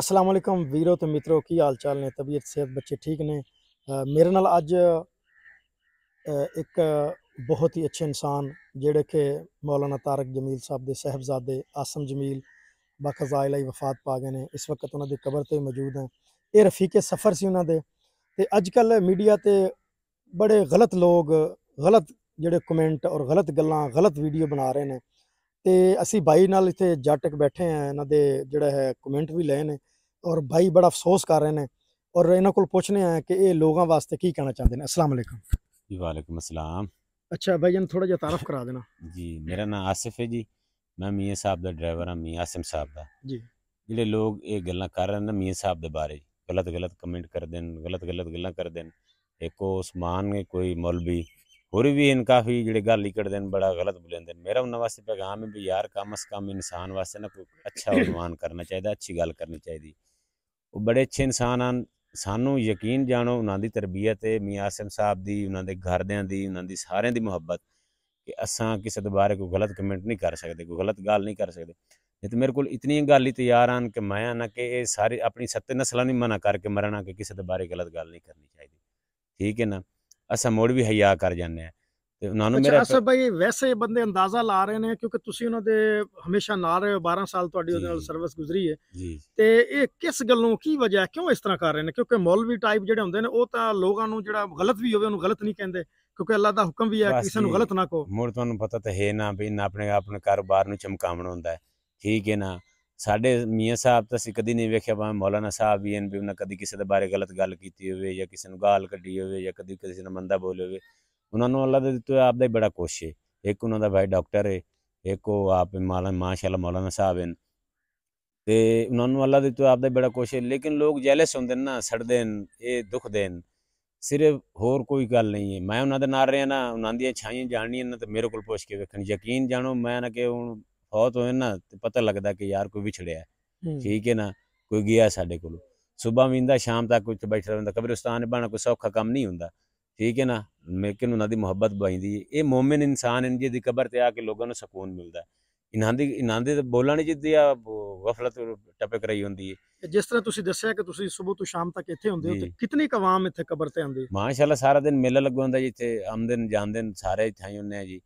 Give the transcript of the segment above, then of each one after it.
ਅਸਲਾਮ ਵਾਲੇਕਮ ਵੀਰੋ ਤੇ ਮਿੱਤਰੋ ਕੀ ਹਾਲ ਚਾਲ ਨੇ ਤਬੀਅਤ ਸਿਹਤ ਬੱਚੇ ਠੀਕ ਨੇ ਮੇਰੇ ਨਾਲ ਅੱਜ ਇੱਕ ਬਹੁਤ ਹੀ ਅੱਛੇ ਇਨਸਾਨ ਜਿਹੜੇ ਕਿ ਮੌਲਾਨਾ ਤਾਰਕ ਜਮੀਲ ਸਾਹਿਬ ਦੇ ਸਹਿਬਜ਼ਾਦੇ ਆਸਮ ਜਮੀਲ ਬਖਜ਼ਾਇਲਾਈ ਵਫਾਤ ਪਾ ਗਏ ਨੇ ਇਸ ਵਕਤ ਉਹਨਾਂ ਦੀ ਕਬਰ ਤੇ ਮੌਜੂਦ ਹਾਂ ਇਹ ਰਫੀਕੇ ਸਫਰ ਸੀ ਉਹਨਾਂ ਦੇ ਤੇ ਅੱਜ ਕੱਲ ਮੀਡੀਆ ਤੇ ਬੜੇ ਗਲਤ ਲੋਕ ਗਲਤ ਜਿਹੜੇ ਕਮੈਂਟ ਔਰ ਗਲਤ ਗੱਲਾਂ ਗਲਤ ਵੀਡੀਓ ਬਣਾ ਰਹੇ ਨੇ ਤੇ ਅਸੀਂ ਬਾਈ ਨਾਲ ਇੱਥੇ ਜੱਟਕ ਬੈਠੇ ਆ ਇਹਨਾਂ ਦੇ ਜਿਹੜਾ ਹੈ ਕਮੈਂਟ ਵੀ ਲਏ ਨੇ ਔਰ ਭਾਈ ਬੜਾ ਅਫਸੋਸ ਕਰ ਰਹੇ ਨੇ ਔਰ ਇਹਨਾਂ ਕੋਲ ਪੁੱਛਨੇ ਆ ਕਿ ਇਹ ਲੋਕਾਂ ਵਾਸਤੇ ਕੀ ਕਹਿਣਾ ਚਾਹੁੰਦੇ ਨੇ ਅਸਲਾਮ ਅਲੈਕਮ ਜੀ ਵਾਲੇਕਮ ਅਸਲਾਮ ਅੱਛਾ ਭਾਈ ਜਨ ਥੋੜਾ ਜਿਹਾ ਤਾਰਫ ਕਰਾ ਦੇਣਾ ਜੀ ਮੇਰਾ ਨਾਮ ਆਸਿਫ ਹੈ ਜੀ ਮੈਂ ਮੀਆਂ ਸਾਹਿਬ ਦਾ ਡਰਾਈਵਰ ਹਾਂ ਮੀਆਂ ਆਸਿਮ ਸਾਹਿਬ ਦਾ ਜੀ ਜਿਹੜੇ ਲੋਕ ਇਹ ਗੱਲਾਂ ਕਰ ਰਹੇ ਨੇ ਮੀਆਂ ਸਾਹਿਬ ਦੇ ਬਾਰੇ ਗਲਤ ਗਲਤ ਕਮੈਂਟ ਕਰ ਦੇਣ ਗਲਤ ਗਲਤ ਗੱਲਾਂ ਕਰ ਦੇਣ ਇੱਕ ਉਸਮਾਨ ਨੇ ਕੋਈ ਮੌਲਵੀ और भी इन काफ़ी जो गल ही कटते हैं बड़ा गलत बुलेंदे मेरा उन्होंने वास्ते पैगाम है भी यार कम अज कम इंसान वास्ते ना कोई अच्छा अनुमान करना चाहिए अच्छी गल करनी चाहिए ਉਹ ਬੜੇ ਅੱਛੇ ਇਨਸਾਨ ਹਨ ਸਾਨੂੰ ਯਕੀਨ ਜਾਣੋ ਉਹਨਾਂ ਦੀ ਤਰਬੀਅਤ ਹੈ ਮੀਆਂ ਆਸਮ ਸਾਹਿਬ ਦੀ ਉਹਨਾਂ ਦੇ ਘਰਦਿਆਂ ਦੀ ਉਹਨਾਂ ਦੀ ਸਾਰਿਆਂ ਦੀ ਮੁਹੱਬਤ ਕਿ ਅਸਾਂ ਕਿਸੇ ਦੇ ਬਾਰੇ ਕੋਈ ਗਲਤ ਕਮੈਂਟ ਨਹੀਂ ਕਰ ਸਕਦੇ ਕੋਈ ਗਲਤ ਗੱਲ ਨਹੀਂ ਕਰ ਸਕਦੇ ਨਹੀਂ ਤੇ ਮੇਰੇ ਕੋਲ ਇਤਨੀ ਗੱਲ ਹੀ ਤਿਆਰ ਹਨ ਕਿ ਮੈਂ ਨਾ ਕਿ ਇਹ ਸਾਰੇ ਆਪਣੀ ਸੱਤੇ ਨਸਲਾਂ ਦੀ ਮਨਾ ਕਰਕੇ ਮਰਨਾ ਕਿ ਕਿਸੇ ਦੇ ਬਾਰੇ ਗਲਤ ਗੱਲ ਨਹੀਂ ਕਰਨੀ ਚਾਹੀਦੀ ਠੀਕ ਹੈ ਨਾ ਅਸਾਂ ਮੋੜ ਵੀ ਹਿਆ ਕਰ ਜਾਂਦੇ ਆ ਤੇ ਉਹਨਾਂ ਨੂੰ ਮੇਰਾ ਅਸਰ ਭਾਈ ਵੈਸੇ ਬੰਦੇ ਅੰਦਾਜ਼ਾ ਲਾ ਰਹੇ ਨੇ ਕਿਉਂਕਿ ਤੁਸੀਂ ਉਹਨਾਂ ਦੇ ਹਮੇਸ਼ਾ ਨਾਲ ਰਹੇ ਹੋ 12 ਸਾਲ ਤੁਹਾਡੀ ਉਹਦੇ ਨਾਲ ਸਰਵਿਸ ਗੁਜ਼ਰੀ ਹੈ ਤੇ ਇਹ ਕਿਸ ਗੱਲੋਂ ਕੀ ਵਜ੍ਹਾ ਕਿਉਂ ਇਸ ਤਰ੍ਹਾਂ ਕਰ ਰਹੇ ਨੇ ਕਿਉਂਕਿ ਮੌਲਵੀ ਟਾਈਪ ਜਿਹੜੇ ਹੁੰਦੇ ਨੇ ਉਹ ਤਾਂ ਲੋਕਾਂ ਨੂੰ ਜਿਹੜਾ ਗਲਤ ਵੀ ਹੋਵੇ ਉਹਨੂੰ ਗਲਤ ਨਹੀਂ ਕਹਿੰਦੇ ਕਿਉਂਕਿ ਅੱਲਾ ਦਾ ਹੁਕਮ ਵੀ ਹੈ ਕਿਸੇ ਨੂੰ ਗਲਤ ਨਾ ਕਹੋ ਮੋੜ ਤੁਹਾਨੂੰ ਪਤਾ ਤਾਂ ਹੈ ਨਾ ਵੀ ਨਾ ਆਪਣੇ ਆਪਣੇ ਕਾਰੋਬਾਰ ਨੂੰ ਚਮਕਾਉਣਾ ਹੁੰਦਾ ਹੈ ਠੀਕ ਹੈ ਨਾ ਸਾਡੇ ਮੀਆਂ ਸਾਹਿਬ ਤਾਂ ਅਸੀਂ ਕਦੀ ਨਹੀਂ ਵੇਖਿਆ ਭਾਵੇਂ ਮੌਲਾਨਾ ਸਾਹਿਬ ਵੀ ਐਨ ਵੀ ਉਹਨਾਂ ਕਦੀ ਕਿਸੇ ਦੇ ਬਾਰੇ ਗਲਤ ਗੱਲ ਕੀਤੀ ਹੋਵੇ ਜਾਂ ਕਿਸੇ ਨੂੰ ਗਾਲ ਕੱਢੀ ਹੋਵੇ ਜਾਂ ਕਦੀ ਕਿਸੇ ਨੂੰ ਮੰਦਾ ਬੋਲੇ ਹੋਵੇ ਉਹਨਾਂ ਨੂੰ ਅੱਲਾ ਦੇ ਦਿੱਤੇ ਆਪ ਦਾ ਹੀ ਬੜਾ ਕੁਛ ਹੈ ਇੱਕ ਉਹਨਾਂ ਦਾ ਭਾਈ ਡਾਕਟਰ ਹੈ ਇੱਕ ਉਹ ਆਪ ਮਾਲਾ ਮਾਸ਼ਾਅੱਲਾ ਮੌਲਾਨਾ ਸਾਹਿਬ ਹਨ ਤੇ ਉਹਨਾਂ ਨੂੰ ਅੱਲਾ ਦੇ ਦਿੱਤੇ ਆਪ ਦਾ ਹੀ ਬੜਾ ਕੁਛ ਹੈ ਲੇਕਿਨ ਲੋਕ ਜੈਲਸ ਹੁੰਦੇ ਨੇ ਨਾ ਸੜਦੇ ਨੇ ਇਹ ਦੁੱਖ ਦੇਣ ਸਿਰਫ ਹੋਰ ਕੋਈ ਗੱਲ ਨਹੀਂ ਹੈ ਮੈਂ ਉਹਨਾਂ ਦੇ ਨਾਲ ਰਿਹਾ ਨਾ ਉਹਨਾਂ ਦੀਆਂ ਛਾਈਆਂ ਜਾਣਨੀ ਨਾ ਤੇ ਮੇਰੇ ਕੋਲ ਪੁੱਛ ਕੇ ਵੇਖਣ ਯਕੀਨ ਜਾਣੋ ਮੈਂ ਨਾ ਕਿ ਹੁਣ ਫੌਤ ਹੋਏ ਨਾ ਤੇ ਪਤਾ ਲੱਗਦਾ ਕਿ ਯਾਰ ਕੋਈ ਵਿਛੜਿਆ ਠੀਕ ਹੈ ਨਾ ਕੋਈ ਗਿਆ ਸਾਡੇ ਕੋਲ ਸਵੇਰ ਵਿੰਦਾ ਸ਼ਾਮ ਤੱਕ ਉੱਥੇ ਬੈਠਾ ਰਹਿੰਦਾ ਕਬਰਿਸਤਾਨ ਬਣਾ ਕੋਈ ਸੌਖਾ ਕੰਮ ਨਹੀਂ ਹੁੰਦਾ ਠੀਕ ਹੈ ਨਾ ਮੇਕਨ ਉਹਨਾਂ ਦੀ ਮੁਹੱਬਤ ਹੈ ਇਹ ਮੂਮਿਨ ਇਨਸਾਨ ਇਨ ਦੀ ਕਬਰ ਤੇ ਆ ਕੇ ਲੋਕਾਂ ਨੂੰ ਸਕੂਨ ਮਿਲਦਾ ਇਨਾਂ ਦੀ ਇਨਾਂ ਦੇ ਬੋਲਣ ਚ ਦੀ ਆ ਗਫਲਤ ਟਪਕ ਰਹੀ ਹੁੰਦੀ ਹੈ ਜਿਸ ਤਰ੍ਹਾਂ ਤੁਸੀਂ ਦੱਸਿਆ ਕਿ ਤੁਸੀਂ ਸਵੇਰ ਤੋਂ ਸ਼ਾਮ ਤੱਕ ਇੱਥੇ ਹੁੰਦੇ ਹੋ ਤੇ ਕਿੰਨੀ ਕਵਾਮ ਇੱਥੇ ਕਬਰ ਤੇ ਆਉਂਦੀ ਮਾਸ਼ਾਅੱਲਾ ਸਾਰਾ ਦਿਨ ਮੇਲਾ ਲੱਗਾ ਹੁੰਦਾ ਜੀ ਇੱਥੇ ਆਮਦਨ ਜਾਂਦੇ ਸਾਰੇ ਇੱਥੇ ਹੀ ਹੁੰਨੇ ਆ ਜੀ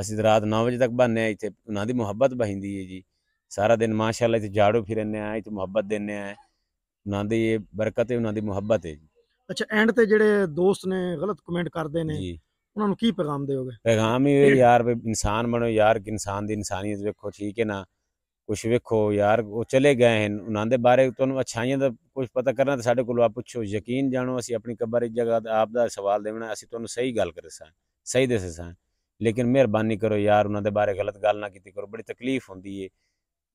ਅਸੀਂ ਰਾਤ 9 ਵਜੇ ਤੱਕ ਬੰਨੇ ਆ ਇੱਥੇ ਉਹਨਾਂ ਦੀ ਮੁਹੱਬਤ ਬਹਿੰਦੀ ਹੈ ਜੀ ਸਾਰਾ ਦਿਨ ਮਾਸ਼ਾਅੱਲਾ ਇੱਥੇ ਝਾੜੂ ਫਿਰਨੇ ਆ ਇੱਥੇ ਮੁਹੱਬਤ ਦੇਣੇ ਆ ਉਹਨਾਂ ਦੀ ਇਹ ਬਰਕਤ ਹੈ ਉਹਨਾਂ ਦੀ ਮੁਹੱਬਤ ਹੈ ਜੀ ਅੱਛਾ ਐਂਡ ਤੇ ਜਿਹੜੇ ਦੋਸਤ ਨੇ ਗਲਤ ਕਮੈਂਟ ਕਰਦੇ ਨੇ ਜੀ ਉਹਨਾਂ ਨੂੰ ਕੀ ਪੈਗਾਮ ਦਿਓਗੇ ਪੈਗਾਮ ਇਹ ਯਾਰ ਵੀ ਇਨਸਾਨ ਬਣੋ ਯਾਰ ਕਿ ਇਨਸਾਨ ਦੀ ਇਨਸਾਨੀਅਤ ਵੇਖੋ ਠੀਕ ਹੈ ਨਾ ਕੁਝ ਵੇਖੋ ਯਾਰ ਉਹ ਚਲੇ ਗਏ ਹਨ ਉਹਨਾਂ ਦੇ ਬਾਰੇ ਤੁਹਾਨੂੰ ਅਛਾਈਆਂ ਦਾ ਕੁਝ ਪਤਾ ਕਰਨਾ ਤੇ ਸਾਡੇ ਕੋਲੋਂ ਆ ਪੁੱਛੋ ਯਕੀਨ ਜਾਣੋ ਅਸੀਂ ਆਪਣੀ ਕਬਰ ਇਸ ਜਗ੍ਹਾ ਤੇ ਆਪ ਦਾ ਸਵਾਲ ਦੇਵਣਾ ਅਸੀਂ ਤੁਹਾਨੂੰ ਸਹੀ ਗੱਲ ਕਰੇ ਸਾਂ ਸਹੀ ਦੱਸੇ ਸਾਂ ਲੇਕਿਨ ਮਿਹਰਬਾਨੀ ਕਰੋ ਯਾਰ ਉਹਨਾਂ ਦੇ ਬਾਰੇ ਗਲਤ ਗੱਲ ਨਾ ਕੀਤੀ ਕਰੋ ਬੜੀ ਤਕਲੀਫ ਹੁੰਦੀ ਏ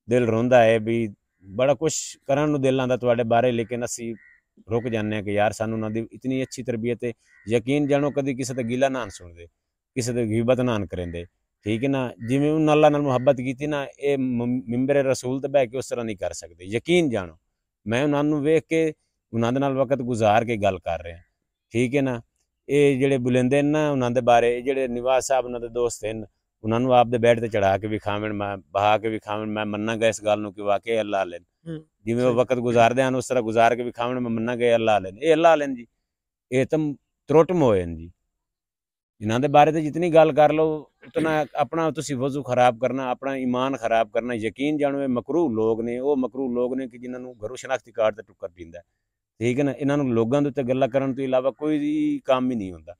ਦਿਲ ਰੋਂਦਾ ਏ ਵੀ ਬੜਾ ਕੁਝ ਕਰਨ ਨੂੰ ਦਿਲ ਆਂਦਾ ਤੁਹਾਡੇ ਬਾਰੇ ਲੇਕਿਨ ਅਸੀਂ ਰੁਕ ਜਾਂਦੇ ਆ ਕਿ ਯਾਰ ਸਾਨੂੰ ਉਹਨਾਂ ਦੀ ਇਤਨੀ ਅੱਛੀ ਤਰਬੀਅਤ ਹੈ ਯਕੀਨ ਜਾਣੋ ਕਦੀ ਕਿਸੇ ਤੇ ਗਿਲਾ ਨਾ ਸੁਣਦੇ ਕਿਸੇ ਤੇ ਗੀਬਤ ਨਾ ਕਰਿੰਦੇ ਠੀਕ ਹੈ ਨਾ ਜਿਵੇਂ ਉਹਨਾਂ ਅੱਲਾ ਨਾਲ ਮੁਹੱਬਤ ਕੀਤੀ ਨਾ ਇਹ ਮਿੰਬਰੇ ਰਸੂਲ ਤੇ ਬਹਿ ਕੇ ਉਸ ਤਰ੍ਹਾਂ ਨਹੀਂ ਕਰ ਸਕਦੇ ਯਕੀਨ ਜਾਣੋ ਮੈਂ ਉਹਨਾਂ ਨੂੰ ਵੇਖ ਕੇ ਉਹਨਾਂ ਦੇ ਨਾਲ ਵਕਤ ਗੁਜ਼ਾਰ ਕੇ ਗੱਲ ਕਰ ਰਿਹਾ ਠੀਕ ਹੈ ਨਾ ਇਹ ਜਿਹੜੇ ਬੁਲੰਦੇ ਨਾ ਉਹਨਾਂ ਦੇ ਬਾਰੇ ਜਿਹੜੇ ਨਿਵਾਸ ਸਾਹਿਬ ਉਹਨਾਂ ਦੇ ਦੋਸਤ ਹਨ ਉਹਨਾਂ ਨੂੰ ਆਪਦੇ ਬੈੱਡ ਤੇ ਚੜਾ ਕੇ ਵੀ ਖਾਵਣ ਮੈਂ ਬਹਾ ਕੇ ਵੀ ਖਾਵਣ ਮੈਂ ਮੰਨਾਂਗਾ ਇਸ ਗੱਲ ਨੂੰ ਕਿ ਵਾਕਿਆ ਅੱਲਾ ਲੈਨ ਜਿਵੇਂ ਉਹ ਵਕਤ ਗੁਜ਼ਾਰਦੇ ਹਨ ਉਸ ਤਰ੍ਹਾਂ ਗੁਜ਼ਾਰ ਕੇ ਵੀ ਖਾਵਣ ਮੈਂ ਮੰਨਾਂਗਾ ਅੱਲਾ ਲੈਨ ਇਹ ਅੱਲਾ ਲੈਨ ਜੀ ਇਹ ਤਾਂ ਤਰੋਟਮ ਹੋਏ ਨੇ ਜੀ ਇਹਨਾਂ ਦੇ ਬਾਰੇ ਤੇ ਜਿੰਨੀ ਗੱਲ ਕਰ ਲਓ ਉਤਨਾ ਆਪਣਾ ਤੁਸੀਂ ਵਜ਼ੂ ਖਰਾਬ ਕਰਨਾ ਆਪਣਾ ਈਮਾਨ ਖਰਾਬ ਕਰਨਾ ਯਕੀਨ ਜਾਣੋ ਇਹ ਮਕਰੂ ਲੋਕ ਨੇ ਉਹ ਮਕਰੂ ਲੋਕ ਨੇ ਕਿ ਜਿਨ੍ਹਾਂ ਨੂੰ ਘਰੋਂ ਸ਼ਨਾਖਤੀ ਕਾਰਡ ਤੇ ਟੁੱਕਰ ਪੈਂਦਾ ਠੀਕ ਹੈ ਨਾ ਇਹਨਾਂ ਨੂੰ ਲੋਕਾਂ ਦੇ ਉੱਤੇ ਗੱਲਾਂ ਕਰਨ ਤੋਂ ਇਲਾਵਾ ਕੋਈ ਕੰਮ ਹੀ ਨਹੀਂ ਹੁੰਦਾ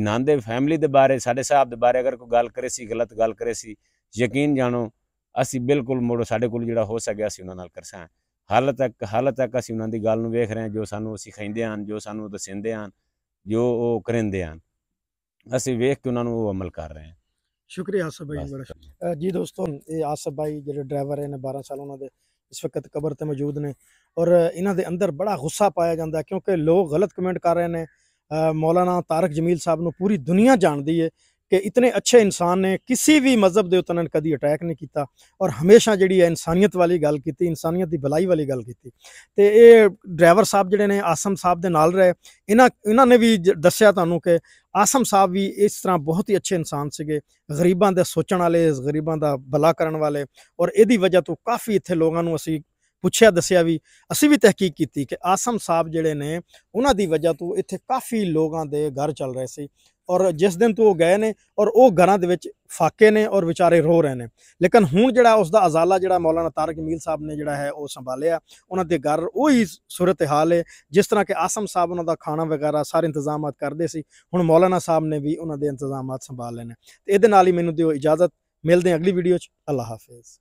ਇਨਾਨ ਦੇ ਫੈਮਿਲੀ ਦੇ ਬਾਰੇ ਸਾਡੇ ਸਾਹਿਬ ਦੇ ਬਾਰੇ ਅਗਰ ਕੋਈ ਗੱਲ ਕਰੇ ਸੀ ਗਲਤ ਗੱਲ ਕਰੇ ਸੀ ਯਕੀਨ ਜਾਣੋ ਅਸੀਂ ਬਿਲਕੁਲ ਮੋੜੋ ਸਾਡੇ ਕੋਲ ਜਿਹੜਾ ਹੋ ਸਕਿਆ ਸੀ ਉਹਨਾਂ ਨਾਲ ਕਰਸਾਂ ਹਾਲ ਤੱਕ ਹਾਲ ਤੱਕ ਅਸੀਂ ਉਹਨਾਂ ਦੀ ਗੱਲ ਨੂੰ ਵੇਖ ਰਹੇ ਹਾਂ ਜੋ ਸਾਨੂੰ ਅਸੀਂ ਖਾਂਦੇ ਆਂ ਜੋ ਸਾਨੂੰ ਦੱਸਿੰਦੇ ਆਂ ਜੋ ਉਹ ਕਰਿੰਦੇ ਆਂ ਅਸੀਂ ਵੇਖ ਕੇ ਉਹਨਾਂ ਨੂੰ ਉਹ ਅਮਲ ਕਰ ਰਹੇ ਹਾਂ ਸ਼ੁਕਰੀਆ ਆਸਬ ਭਾਈ ਬੜਾ ਜੀ ਦੋਸਤੋ ਇਹ ਆਸਬ ਭਾਈ ਜਿਹੜੇ ਡਰਾਈਵਰ ਨੇ 12 ਸਾਲ ਉਹਨਾਂ ਦੇ ਇਸ ਵਕਤ ਕਬਰ ਤੇ ਮੌਜੂਦ ਨੇ ਔਰ ਇਹਨਾਂ ਦੇ ਅੰਦਰ ਬੜਾ ਗੁੱਸਾ ਪਾਇਆ ਜਾਂਦਾ ਕਿਉਂਕਿ ਲੋਕ ਗਲਤ ਕਮੈਂਟ ਕਰ ਰਹੇ ਨੇ ਮੌਲਾਨਾ ਤਾਰਕ ਜਮੀਲ ਸਾਹਿਬ ਨੂੰ ਪੂਰੀ ਦੁਨੀਆ ਜਾਣਦੀ ਹੈ ਕਿ ਇਤਨੇ ਅੱਛੇ ਇਨਸਾਨ ਨੇ ਕਿਸੇ ਵੀ ਮਜ਼ਹਬ ਦੇ ਉਤਨਾਂ ਕਦੀ ਅਟੈਕ ਨਹੀਂ ਕੀਤਾ ਔਰ ਹਮੇਸ਼ਾ ਜਿਹੜੀ ਹੈ ਇਨਸਾਨੀਅਤ ਵਾਲੀ ਗੱਲ ਕੀਤੀ ਇਨਸਾਨੀਅਤ ਦੀ ਭਲਾਈ ਵਾਲੀ ਗੱਲ ਕੀਤੀ ਤੇ ਇਹ ਡਰਾਈਵਰ ਸਾਹਿਬ ਜਿਹੜੇ ਨੇ ਆਸਮ ਸਾਹਿਬ ਦੇ ਨਾਲ ਰਹੇ ਇਹਨਾਂ ਇਹਨਾਂ ਨੇ ਵੀ ਦੱਸਿਆ ਤੁਹਾਨੂੰ ਕਿ ਆਸਮ ਸਾਹਿਬ ਵੀ ਇਸ ਤਰ੍ਹਾਂ ਬਹੁਤ ਹੀ ਅੱਛੇ ਇਨਸਾਨ ਸੀਗੇ ਗਰੀਬਾਂ ਦੇ ਸੋਚਣ ਵਾਲੇ ਗਰੀਬਾਂ ਦਾ ਭਲਾ ਕਰਨ ਵਾਲੇ ਔਰ ਇਹਦੀ ਵਜ੍ਹਾ ਤੋਂ ਕਾਫੀ ਇੱਥੇ ਲੋਕਾਂ ਨੂੰ ਅਸੀਂ ਪੁੱਛਿਆ ਦੱਸਿਆ ਵੀ ਅਸੀਂ ਵੀ ਤਹਿਕੀਕ ਕੀਤੀ ਕਿ ਆਸਮ ਸਾਹਿਬ ਜਿਹੜੇ ਨੇ ਉਹਨਾਂ ਦੀ ਵਜ੍ਹਾ ਤੋਂ ਇੱਥੇ ਕਾਫੀ ਲੋਕਾਂ ਦੇ ਘਰ ਚੱਲ ਰਹੇ ਸੀ ਔਰ ਜਿਸ ਦਿਨ ਤੋਂ ਉਹ ਗਏ ਨੇ ਔਰ ਉਹ ਘਰਾਂ ਦੇ ਵਿੱਚ ਫਾਕੇ ਨੇ ਔਰ ਵਿਚਾਰੇ ਰੋ ਰਹੇ ਨੇ ਲੇਕਿਨ ਹੁਣ ਜਿਹੜਾ ਉਸ ਦਾ ਅਜ਼ਾਲਾ ਜਿਹੜਾ ਮੌਲਾਨਾ ਤਾਰਕ ਮੀਲ ਸਾਹਿਬ ਨੇ ਜਿਹੜਾ ਹੈ ਉਹ ਸੰਭਾਲਿਆ ਉਹਨਾਂ ਦੇ ਘਰ ਉਹੀ ਸੂਰਤ ਹਾਲ ਹੈ ਜਿਸ ਤਰ੍ਹਾਂ ਕਿ ਆਸਮ ਸਾਹਿਬ ਉਹਨਾਂ ਦਾ ਖਾਣਾ ਵਗੈਰਾ ਸਾਰੇ ਇੰਤਜ਼ਾਮਾਤ ਕਰਦੇ ਸੀ ਹੁਣ ਮੌਲਾਨਾ ਸਾਹਿਬ ਨੇ ਵੀ ਉਹਨਾਂ ਦੇ ਇੰਤਜ਼ਾਮਾਤ ਸੰਭਾਲ ਲੈਣੇ ਤੇ ਇਹਦੇ ਨਾਲ ਹੀ ਮੈਨੂੰ ਦਿਓ ਇਜਾਜ਼ਤ ਮਿਲਦੇ ਹਾਂ ਅਗਲੀ ਵੀਡੀਓ 'ਚ ਅੱਲਾ ਹਾਫਿਜ਼